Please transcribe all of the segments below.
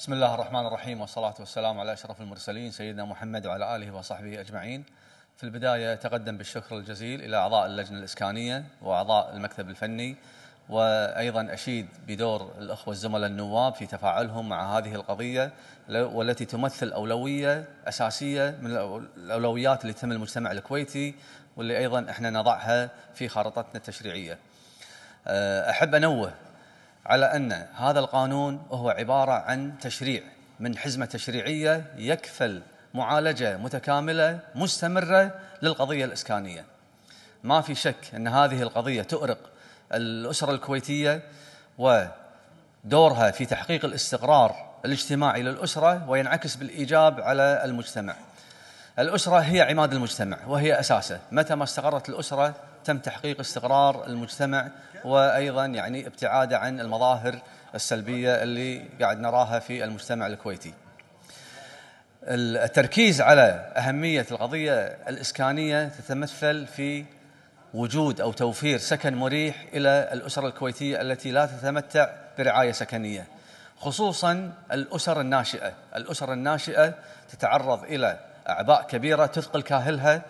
بسم الله الرحمن الرحيم والصلاة والسلام على أشرف المرسلين سيدنا محمد وعلى آله وصحبه أجمعين في البداية تقدم بالشكر الجزيل إلى أعضاء اللجنة الإسكانية وأعضاء المكتب الفني وأيضا أشيد بدور الأخوة الزملاء النواب في تفاعلهم مع هذه القضية والتي تمثل أولوية أساسية من الأولويات اللي تهم المجتمع الكويتي واللي أيضا إحنا نضعها في خارطتنا التشريعية أحب أنوه على أن هذا القانون هو عبارة عن تشريع من حزمة تشريعية يكفل معالجة متكاملة مستمرة للقضية الإسكانية ما في شك أن هذه القضية تؤرق الأسرة الكويتية ودورها في تحقيق الاستقرار الاجتماعي للأسرة وينعكس بالإيجاب على المجتمع الأسرة هي عماد المجتمع وهي أساسه متى ما استقرت الأسرة تم تحقيق استقرار المجتمع وأيضا يعني ابتعاده عن المظاهر السلبية اللي قاعد نراها في المجتمع الكويتي التركيز على أهمية القضية الإسكانية تتمثل في وجود أو توفير سكن مريح إلى الأسر الكويتية التي لا تتمتع برعاية سكنية خصوصا الأسر الناشئة الأسر الناشئة تتعرض إلى أعباء كبيرة تثقل كاهلها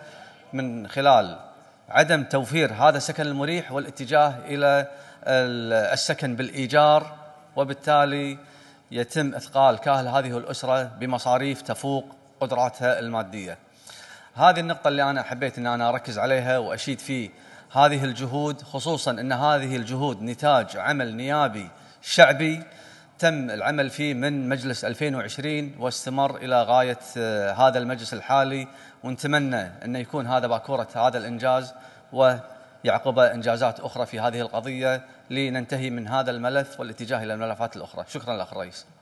من خلال عدم توفير هذا السكن المريح والاتجاه إلى السكن بالإيجار وبالتالي يتم إثقال كاهل هذه الأسرة بمصاريف تفوق قدراتها المادية هذه النقطة اللي أنا حبيت أن أنا أركز عليها وأشيد في هذه الجهود خصوصا أن هذه الجهود نتاج عمل نيابي شعبي تم العمل فيه من مجلس 2020 واستمر إلى غاية آه، هذا المجلس الحالي ونتمنى أن يكون هذا باكورة هذا الإنجاز ويعقب إنجازات أخرى في هذه القضية لننتهي من هذا الملف والاتجاه إلى الملفات الأخرى شكرا لأخ الرئيس